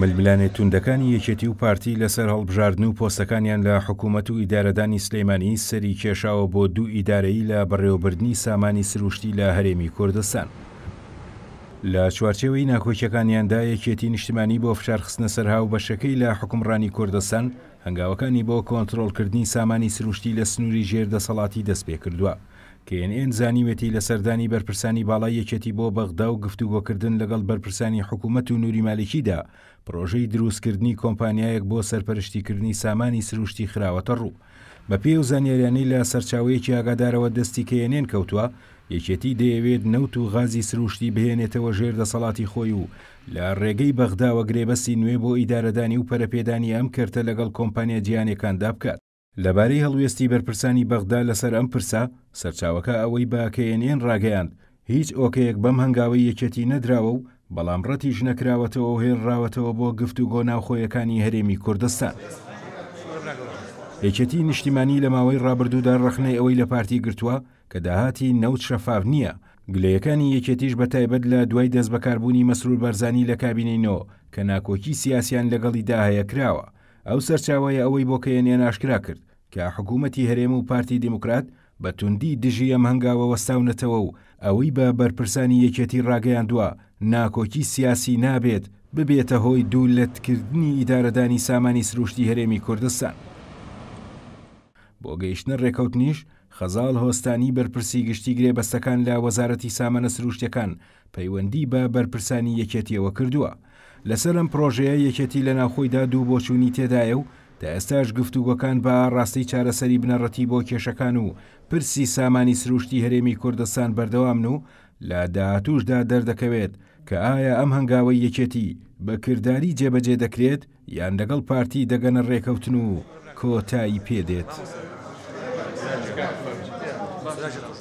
ململانێت توندەکانی یەکێتی و پارتی لەسەر هەڵبژاردن و پۆستەکانیان لە حکوومەت و ئیدارەدانی سلەیمانی سەری کێشاوە بۆ دوو ئیدارایی لە بەڕێوەبردننی سامانی سروشتی لە هەرێمی کوردستان. لە چوارچەوەی ناکۆکیەکانیاندا یەکێتی نیشتمانی بۆ فشارخستنە سەرها و بەشەکەی لە حکومڕانی کوردستان هەنگاوەکانی بۆ کۆنتترۆلکردنی سامانی سروشتی لە سنووری ژێردەسەڵاتی دەست پێ کردووە. کێNN زانیوێتی لە سەردانی بەرپرسانی باڵای یەکێتی بۆ بەغدا و گفتوگۆکردن لەگەڵ بەرپرسانی حکوومەت و نووری مالکیدا پرۆژەی دروستکردنی کۆمپانیایەک بۆ سەرپەرشتیکردنی سامانی سروشتی خراوەتە ڕوو بە پێ و زانیاریانی لە سەرچاوەیەکی ئاگادارەوە دەستی کێNN کەوتووە یەکێتی دەیەوێت نەوت و غازی سروشتی بهێنێتەوە ژێر دەسەڵاتی خۆی و لە ڕێگەی بەغداوە گرێبەسی نوێ بۆ ئیدارەدانی و پەرەپێدانی ئەم کردە لەگەڵ کۆمپانیا جیانەکاندا بکات لەبارەی هەڵوێستی بەرپرسانی بەغدا لەسەر ئەم پرسە سەرچاوەکە ئەوەی باکەێنێن ڕاگەیاند هیچ ئۆکەیەک بەم هەنگاوی یەکەتی نەدراوە و بەڵام ڕەتیش نەکراوەتەوە هێنراوەتەوە بۆ گفتو گۆ ناوخۆیەکانی هەرێمی کوردستان. یەکەتی نیشتیمانی لە ماوەی ڕابردوودا ڕخنەی ئەوەی لە پارتی گرتووە کە داهاتی نەوت شەفاف نییە گلەیەکانی یەکێتیش بەتایبەت لە دوای دەست بەکاربوونی مەسرور بەرزانی لە کابینینەوە کە ناکۆکی سیاسیان لەگەڵیدا هەیە کراوە ئەو سەرچاوەیە ئەوەی بۆکەیە نێناشکرا کرد کە حکوومەتی هەرێم و پارتی دیموکرات بە توندی دژی ئەم هەنگاوە وەستاونەتەوە و ئەوەی بە بەرپرسانی یەکێتی ڕاگەیان دووە ناکۆکی سیاسی نابێت ببێتە هۆی دوولەتکردنی ئیدارەدانی سامانی سروشتی هەرێمی کوردستان. بۆ گەیشتن ڕێکەوتنیش خەزاڵ هۆستانی بەرپرسی گشتی گرێبەستەکان لە وەزارەتی سامانە سروشتەکان پەیوەندی بە بەرپرسانی یەکێتیەوە کردووە لەسەر ئەم پرۆژەیە یەکێتی لە ناوخۆیدا دوو بۆچوونی تێدایە و تا ئێستاش گفتوگۆکان بە ڕاستی چارەسەری بنەڕەتی بۆ کێشەکان و پرسی سامانی سروشتی هەرێمی کوردستان بەردەوام و لە داهاتوشدا دەردەکەوێت کە ئایا ئەم هەنگاوی یەکێتی بەکردداری جێبەجێ دەکرێت یان لەگەڵ پارتی دەگەنە ڕێکەوتن و کۆتایی پێدێت. まだ大丈夫だ。